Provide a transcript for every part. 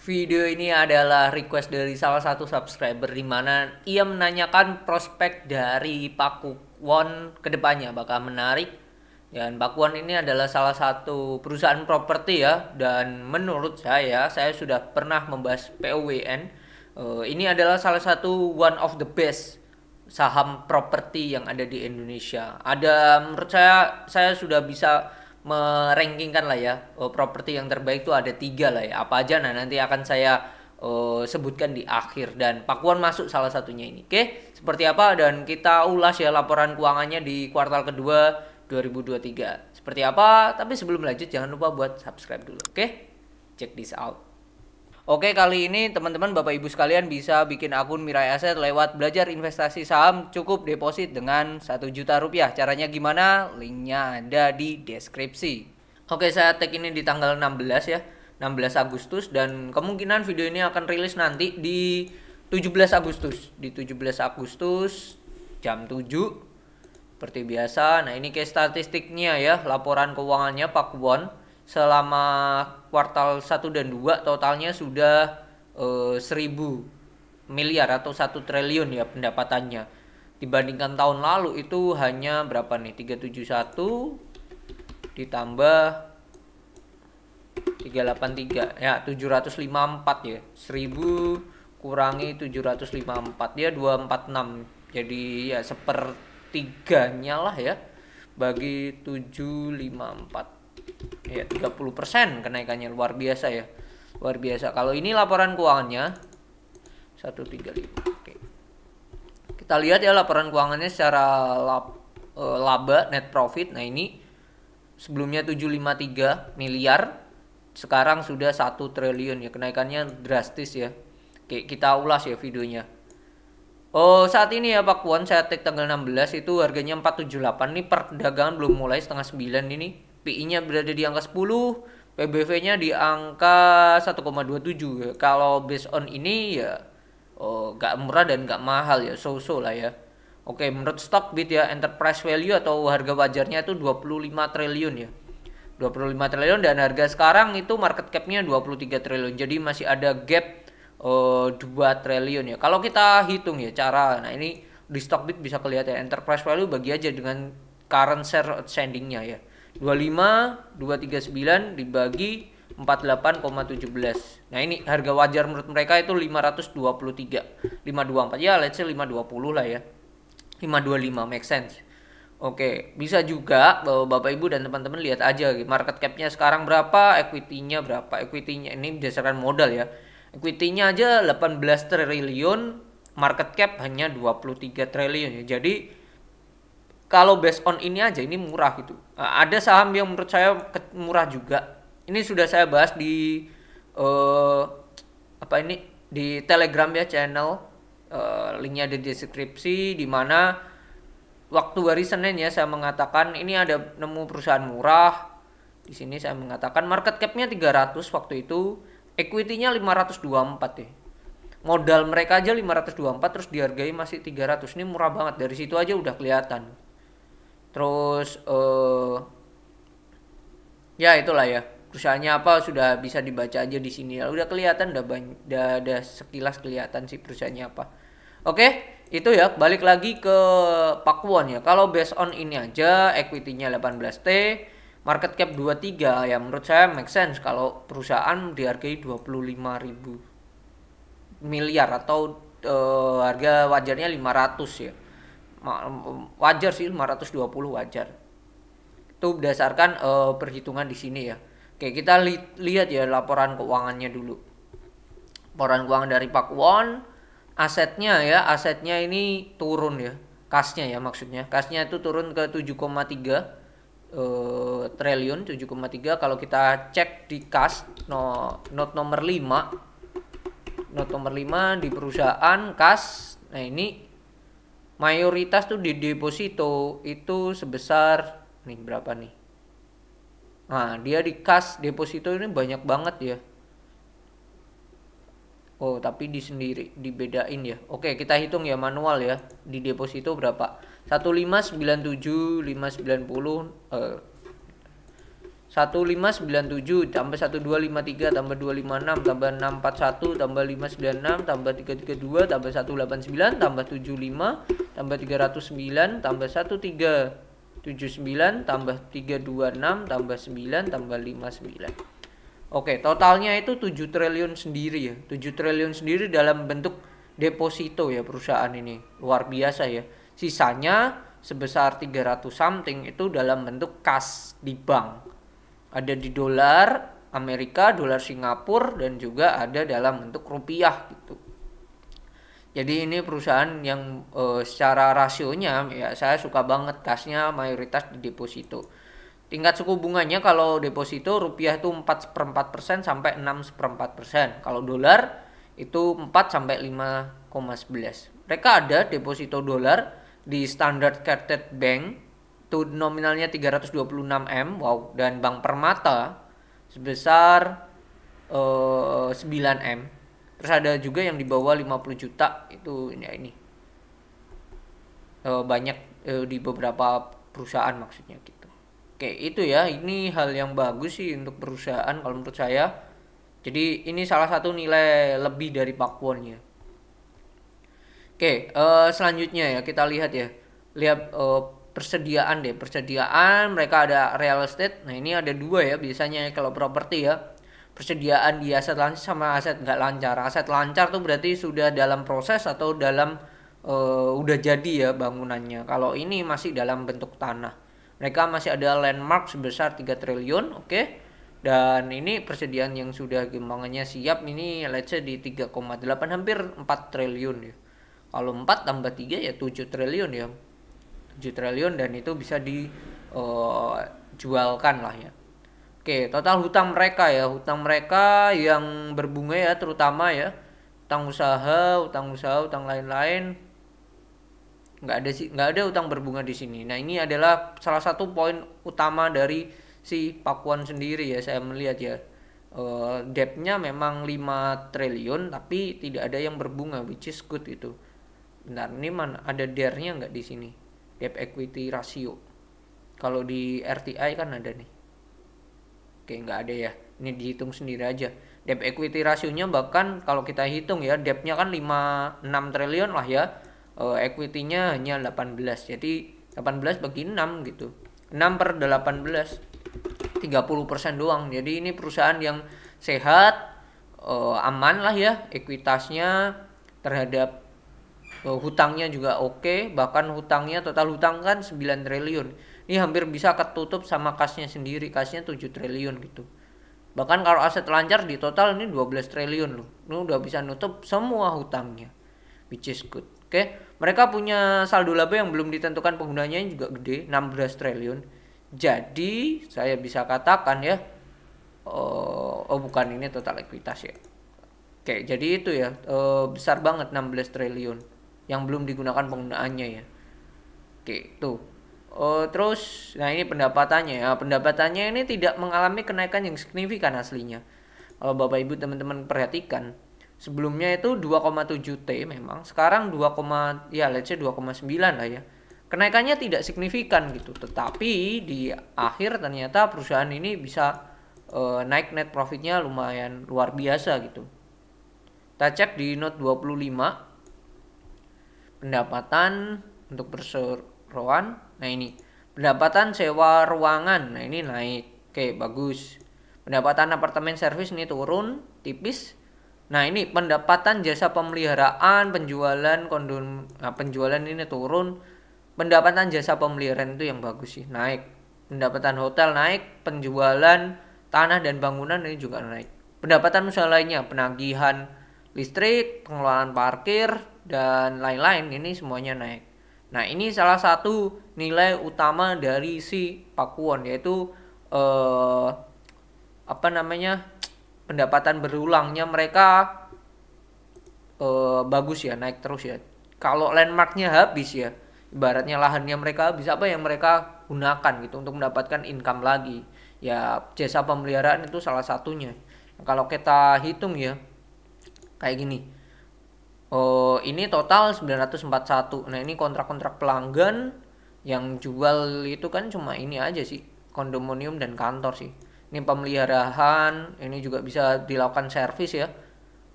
Video ini adalah request dari salah satu subscriber di mana ia menanyakan prospek dari Paku Pakuwon kedepannya bakal menarik. Dan Pakuwon ini adalah salah satu perusahaan properti ya dan menurut saya saya sudah pernah membahas PwN. Eh, ini adalah salah satu one of the best saham properti yang ada di Indonesia. Ada menurut saya saya sudah bisa merankingkan lah ya uh, properti yang terbaik itu ada tiga lah ya apa aja nah nanti akan saya uh, sebutkan di akhir dan Pakuan masuk salah satunya ini oke okay? seperti apa dan kita ulas ya laporan keuangannya di kuartal kedua 2023 seperti apa tapi sebelum lanjut jangan lupa buat subscribe dulu oke okay? check this out Oke, kali ini teman-teman Bapak Ibu sekalian bisa bikin akun Mirai Aset lewat belajar investasi saham cukup deposit dengan 1 juta rupiah. Caranya gimana? Linknya ada di deskripsi. Oke, saya tag ini di tanggal 16 ya, 16 Agustus dan kemungkinan video ini akan rilis nanti di 17 Agustus. Di 17 Agustus jam 7 seperti biasa. Nah, ini case statistiknya ya, laporan keuangannya Pak Won selama kuartal 1 dan 2 totalnya sudah 1000 eh, miliar atau 1 triliun ya pendapatannya dibandingkan tahun lalu itu hanya berapa nih 371 ditambah 383 ya 754 ya 1000 kurangi 754 ya, 246 jadi ya sepertiganya lah ya bagi 754 ya 30% kenaikannya luar biasa ya luar biasa kalau ini laporan keuangannya 135 oke kita lihat ya laporan keuangannya secara lab, e, laba net profit nah ini sebelumnya 753 miliar sekarang sudah satu triliun ya kenaikannya drastis ya oke kita ulas ya videonya Oh saat ini ya Pak Kwon saya tag tanggal 16 itu harganya 478 nih perdagangan belum mulai setengah 9 ini PI-nya berada di angka 10, PBV-nya di angka 1,27. Kalau based on ini ya oh, gak murah dan gak mahal ya, so-so lah ya. Oke, menurut Stockbit ya enterprise value atau harga wajarnya itu 25 triliun ya. 25 triliun dan harga sekarang itu market cap-nya 23 triliun. Jadi masih ada gap uh, 2 triliun ya. Kalau kita hitung ya cara. Nah, ini di Stockbit bisa kelihatan enterprise value bagi aja dengan current share outstanding-nya ya. 25 239 dibagi 48,17. Nah, ini harga wajar menurut mereka itu 523. 524 ya let's say 520 lah ya. 525 make sense. Oke, bisa juga bahwa Bapak Ibu dan teman-teman lihat aja market cap-nya sekarang berapa, equity-nya berapa. Equity-nya ini berdasarkan modal ya. Equity-nya aja 18 triliun, market cap hanya 23 triliun ya. Jadi kalau based on ini aja ini murah gitu. Eh, ada saham yang menurut saya murah juga. Ini sudah saya bahas di uh, apa ini di Telegram ya channel. Uh, linknya ada di deskripsi di mana waktu hari Senin ya saya mengatakan ini ada nemu perusahaan murah. Di sini saya mengatakan market capnya 300 waktu itu, equity-nya 524 ya. Modal mereka aja 524 terus dihargai masih 300. Ini murah banget. Dari situ aja udah kelihatan terus uh, ya itulah ya perusahaannya apa sudah bisa dibaca aja di sini udah kelihatan udah banyak ada sekilas kelihatan sih perusahaannya apa oke itu ya balik lagi ke Pakuan ya kalau based on ini aja equity-nya 18T market cap 23 ya menurut saya make sense kalau perusahaan dihargai 25 ribu miliar atau uh, harga wajarnya 500 ya wajar sih 520 wajar itu berdasarkan uh, perhitungan di sini ya oke kita li lihat ya laporan keuangannya dulu laporan keuangan dari Pak Won asetnya ya asetnya ini turun ya kasnya ya maksudnya kasnya itu turun ke 7,3 Uh, eh, triliun 7,3 kalau kita cek di kas no, not nomor 5 not nomor 5 di perusahaan kas nah ini mayoritas tuh di deposito itu sebesar nih berapa nih nah dia di kas deposito ini banyak banget ya Oh tapi di sendiri dibedain ya Oke kita hitung ya manual ya di deposito berapa 1597 590 eh, 1597 tambah 1253 tambah 256 tambah 641 tambah 596 tambah 332 tambah 189 tambah 75 tambah 309 tambah 1379 tambah 326 tambah 9 tambah 59 Oke, totalnya itu 7 triliun sendiri ya. 7 triliun sendiri dalam bentuk deposito ya perusahaan ini. Luar biasa ya. Sisanya sebesar 300 something itu dalam bentuk kas di bank ada di dolar Amerika, dolar Singapura dan juga ada dalam bentuk rupiah gitu. Jadi ini perusahaan yang e, secara rasionya ya saya suka banget kasnya mayoritas di deposito. Tingkat suku bunganya kalau deposito rupiah itu 4 seperempat persen sampai 6 seperempat persen. Kalau dolar itu 4 sampai 5,11. Mereka ada deposito dolar di Standard Chartered Bank itu nominalnya 326M wow dan Bank Permata sebesar uh, eh, 9M terus ada juga yang di bawah 50 juta itu ya ini uh, banyak uh, di beberapa perusahaan maksudnya gitu oke itu ya ini hal yang bagus sih untuk perusahaan kalau menurut saya jadi ini salah satu nilai lebih dari pakuannya oke uh, selanjutnya ya kita lihat ya lihat uh, persediaan deh persediaan mereka ada real estate nah ini ada dua ya biasanya kalau properti ya persediaan di aset lancar sama aset nggak lancar aset lancar tuh berarti sudah dalam proses atau dalam e, udah jadi ya bangunannya kalau ini masih dalam bentuk tanah mereka masih ada landmark sebesar 3 triliun oke okay? dan ini persediaan yang sudah gembangannya siap ini let's say di 3,8 hampir 4 triliun ya kalau 4 tambah 3 ya 7 triliun ya 7 triliun dan itu bisa dijualkan eh, uh, lah ya. Oke, total hutang mereka ya, hutang mereka yang berbunga ya terutama ya, utang usaha, utang usaha, utang lain-lain. Nggak ada sih, nggak ada utang berbunga di sini. Nah, ini adalah salah satu poin utama dari si Pakuan sendiri ya saya melihat ya. Uh, debtnya memang 5 triliun tapi tidak ada yang berbunga which is good itu. Bentar, ini mana ada dare nggak di sini? debt equity ratio kalau di RTI kan ada nih oke nggak ada ya ini dihitung sendiri aja debt equity rasionya bahkan kalau kita hitung ya debtnya kan 5 6 triliun lah ya eh, equity-nya hanya 18 jadi 18 bagi 6 gitu 6 per 18 30% doang jadi ini perusahaan yang sehat eh, aman lah ya ekuitasnya terhadap uh, hutangnya juga oke okay. bahkan hutangnya total hutang kan 9 triliun ini hampir bisa ketutup sama kasnya sendiri kasnya 7 triliun gitu bahkan kalau aset lancar di total ini 12 triliun loh ini udah bisa nutup semua hutangnya which is good oke okay? mereka punya saldo laba yang belum ditentukan penggunanya juga gede 16 triliun jadi saya bisa katakan ya oh, oh bukan ini total ekuitas ya oke jadi itu ya eh, besar banget 16 triliun yang belum digunakan penggunaannya ya oke tuh gitu. eh, Uh, terus nah ini pendapatannya ya pendapatannya ini tidak mengalami kenaikan yang signifikan aslinya kalau bapak ibu teman-teman perhatikan sebelumnya itu 2,7 T memang sekarang 2, ya let's say 2,9 lah ya kenaikannya tidak signifikan gitu tetapi di akhir ternyata perusahaan ini bisa uh, naik net profitnya lumayan luar biasa gitu kita cek di note 25 pendapatan untuk perseroan nah ini pendapatan sewa ruangan nah ini naik oke bagus pendapatan apartemen servis ini turun tipis nah ini pendapatan jasa pemeliharaan penjualan kondom nah, penjualan ini turun pendapatan jasa pemeliharaan itu yang bagus sih naik pendapatan hotel naik penjualan tanah dan bangunan ini juga naik pendapatan usaha lainnya penagihan listrik pengelolaan parkir dan lain-lain ini semuanya naik. Nah, ini salah satu nilai utama dari si Pakuwon yaitu eh, apa namanya? pendapatan berulangnya mereka eh, bagus ya, naik terus ya. Kalau landmarknya habis ya, ibaratnya lahannya mereka habis apa yang mereka gunakan gitu untuk mendapatkan income lagi. Ya, jasa pemeliharaan itu salah satunya. Nah, kalau kita hitung ya kayak gini Oh, ini total 941. Nah, ini kontrak-kontrak pelanggan yang jual itu kan cuma ini aja sih, kondominium dan kantor sih. Ini pemeliharaan, ini juga bisa dilakukan servis ya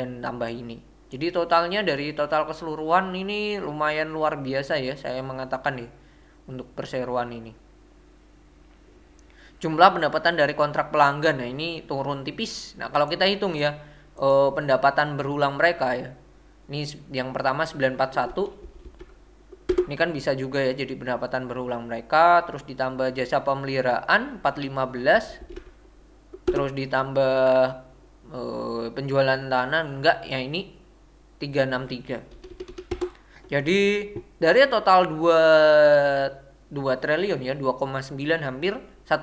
dan tambah ini. Jadi totalnya dari total keseluruhan ini lumayan luar biasa ya, saya mengatakan nih ya, untuk perseroan ini. Jumlah pendapatan dari kontrak pelanggan, nah ini turun tipis. Nah, kalau kita hitung ya, eh, pendapatan berulang mereka ya, ini yang pertama 941 ini kan bisa juga ya jadi pendapatan berulang mereka terus ditambah jasa pemeliharaan 415 terus ditambah eh, penjualan tanah enggak ya ini 363 jadi dari total 2 2 triliun ya 2,9 hampir 1,7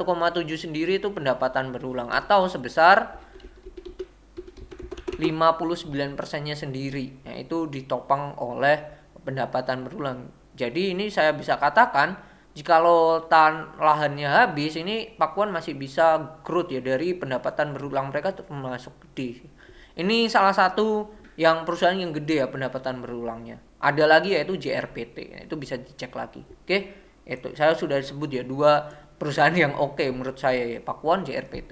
sendiri itu pendapatan berulang atau sebesar 59 persennya sendiri nah, itu ditopang oleh pendapatan berulang jadi ini saya bisa katakan jikalau tan lahannya habis ini Pakuan masih bisa growth ya dari pendapatan berulang mereka termasuk di. ini salah satu yang perusahaan yang gede ya pendapatan berulangnya ada lagi yaitu JRPT nah, itu bisa dicek lagi oke itu saya sudah sebut ya dua perusahaan yang oke okay menurut saya ya Pakuan JRPT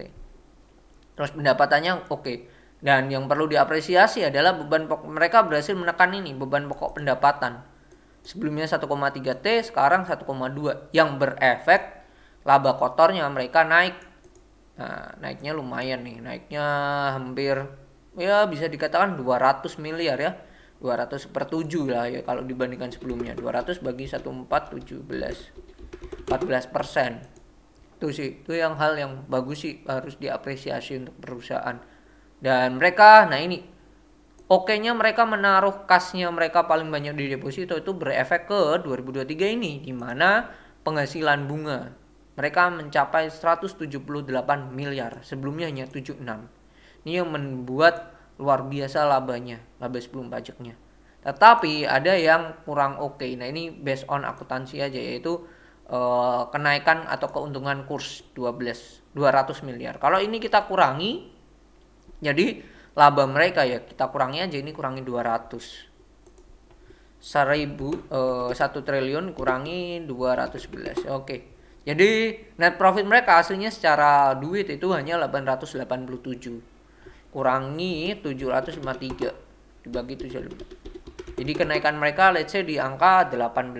terus pendapatannya oke okay dan yang perlu diapresiasi adalah beban pokok mereka berhasil menekan ini beban pokok pendapatan. Sebelumnya 1,3 T, sekarang 1,2 yang berefek laba kotornya mereka naik. Nah, naiknya lumayan nih, naiknya hampir ya bisa dikatakan 200 miliar ya. 200 per 7 lah ya kalau dibandingkan sebelumnya. 200 bagi 1417. 14 persen. Itu sih, itu yang hal yang bagus sih harus diapresiasi untuk perusahaan dan mereka, nah ini oke-nya mereka menaruh kasnya mereka paling banyak di deposito itu berefek ke 2023 ini di mana penghasilan bunga mereka mencapai 178 miliar, sebelumnya hanya 76. Ini yang membuat luar biasa labanya, laba sebelum pajaknya. Tetapi ada yang kurang oke. Okay. Nah, ini based on akuntansi aja yaitu uh, kenaikan atau keuntungan kurs 12 200 miliar. Kalau ini kita kurangi jadi laba mereka ya kita kurangi aja ini kurangi 200. 1000 eh, 1 triliun kurangi 211. Oke. Jadi net profit mereka aslinya secara duit itu hanya 887. Kurangi 753 dibagi 75. Jadi kenaikan mereka let's say di angka 18%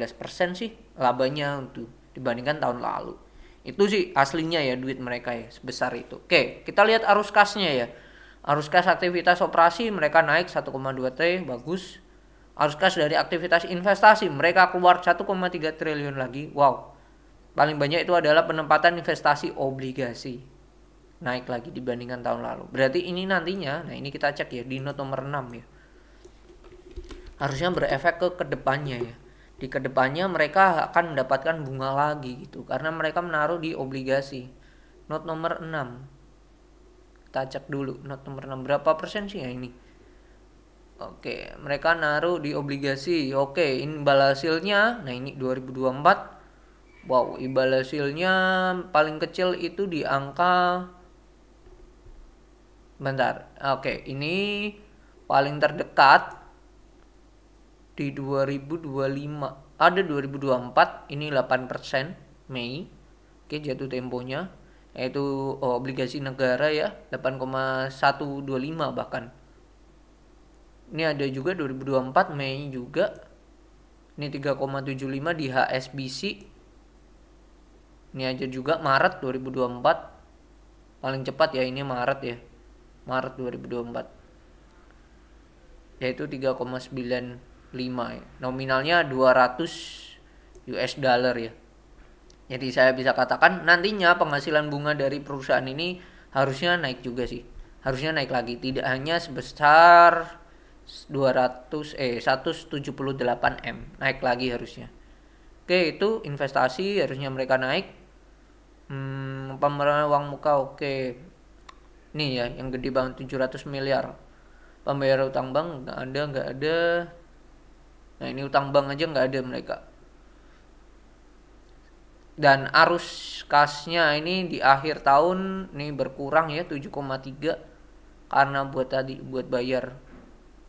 sih labanya untuk dibandingkan tahun lalu. Itu sih aslinya ya duit mereka ya sebesar itu. Oke, kita lihat arus kasnya ya. Arus kas aktivitas operasi mereka naik 1,2 T, bagus. Arus kas dari aktivitas investasi mereka keluar 1,3 triliun lagi. Wow. Paling banyak itu adalah penempatan investasi obligasi. Naik lagi dibandingkan tahun lalu. Berarti ini nantinya, nah ini kita cek ya di note nomor 6 ya. Harusnya berefek ke kedepannya ya. Di kedepannya mereka akan mendapatkan bunga lagi gitu. Karena mereka menaruh di obligasi. Note nomor 6 kita cek dulu not nomor 6 berapa persen sih ya ini Oke, mereka naruh di obligasi. Oke, imbal hasilnya. Nah, ini 2024. Wow, imbal hasilnya paling kecil itu di angka Bentar. Oke, ini paling terdekat di 2025. Ada 2024, ini 8% Mei. Oke, jatuh temponya yaitu oh, obligasi negara ya 8,125 bahkan ini ada juga 2024 Mei juga ini 3,75 di HSBC ini aja juga Maret 2024 paling cepat ya ini Maret ya Maret 2024 yaitu 3,95 ya. nominalnya 200 US dollar ya jadi saya bisa katakan nantinya penghasilan bunga dari perusahaan ini harusnya naik juga sih. Harusnya naik lagi, tidak hanya sebesar 200 eh 178 M, naik lagi harusnya. Oke, itu investasi harusnya mereka naik. Hmm, pembayaran uang muka oke. Nih ya, yang gede banget 700 miliar. Pembayaran utang bank nggak ada, nggak ada. Nah, ini utang bank aja nggak ada mereka dan arus kasnya ini di akhir tahun nih berkurang ya 7,3 karena buat tadi buat bayar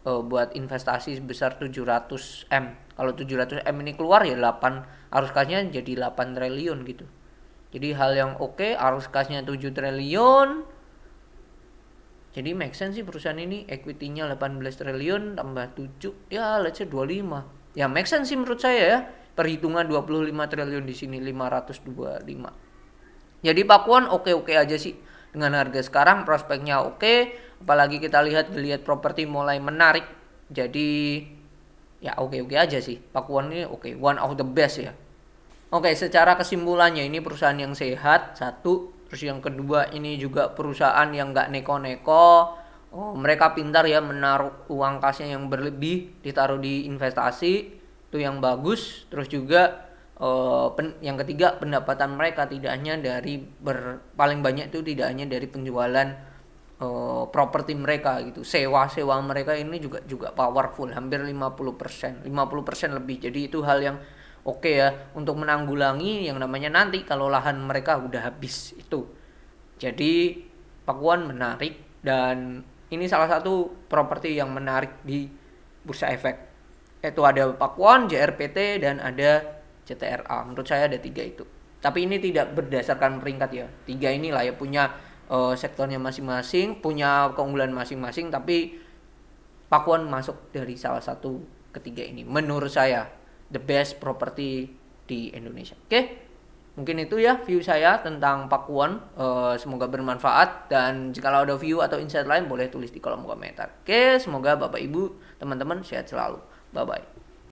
uh, buat investasi sebesar 700 M. Kalau 700 M ini keluar ya 8 arus kasnya jadi 8 triliun gitu. Jadi hal yang oke okay, arus kasnya 7 triliun. Jadi make sense sih perusahaan ini equity-nya 18 triliun tambah 7 ya let's say 25. Ya make sense sih menurut saya ya perhitungan 25 triliun di sini 525. Jadi Pakuan oke-oke aja sih dengan harga sekarang prospeknya oke, apalagi kita lihat geliat properti mulai menarik. Jadi ya oke-oke aja sih. Pakuan ini oke, one of the best ya. Oke, secara kesimpulannya ini perusahaan yang sehat satu, terus yang kedua ini juga perusahaan yang nggak neko-neko, Oh, mereka pintar ya menaruh uang kasnya yang berlebih ditaruh di investasi itu yang bagus terus juga uh, pen, yang ketiga pendapatan mereka tidak hanya dari ber, paling banyak itu tidak hanya dari penjualan uh, properti mereka gitu sewa-sewa mereka ini juga juga powerful hampir 50% 50% lebih jadi itu hal yang oke okay ya untuk menanggulangi yang namanya nanti kalau lahan mereka udah habis itu jadi Pakuan menarik dan ini salah satu properti yang menarik di bursa efek itu eh, ada Pakuan, JRPT dan ada CTRA. Menurut saya ada tiga itu. Tapi ini tidak berdasarkan peringkat ya. Tiga inilah ya punya uh, sektornya masing-masing, punya keunggulan masing-masing. Tapi Pakuan masuk dari salah satu ketiga ini. Menurut saya the best property di Indonesia. Oke, okay? mungkin itu ya view saya tentang Pakuan. Uh, eh, semoga bermanfaat dan jika ada view atau insight lain boleh tulis di kolom komentar. Oke, okay? semoga bapak ibu teman-teman sehat selalu. Bye bye.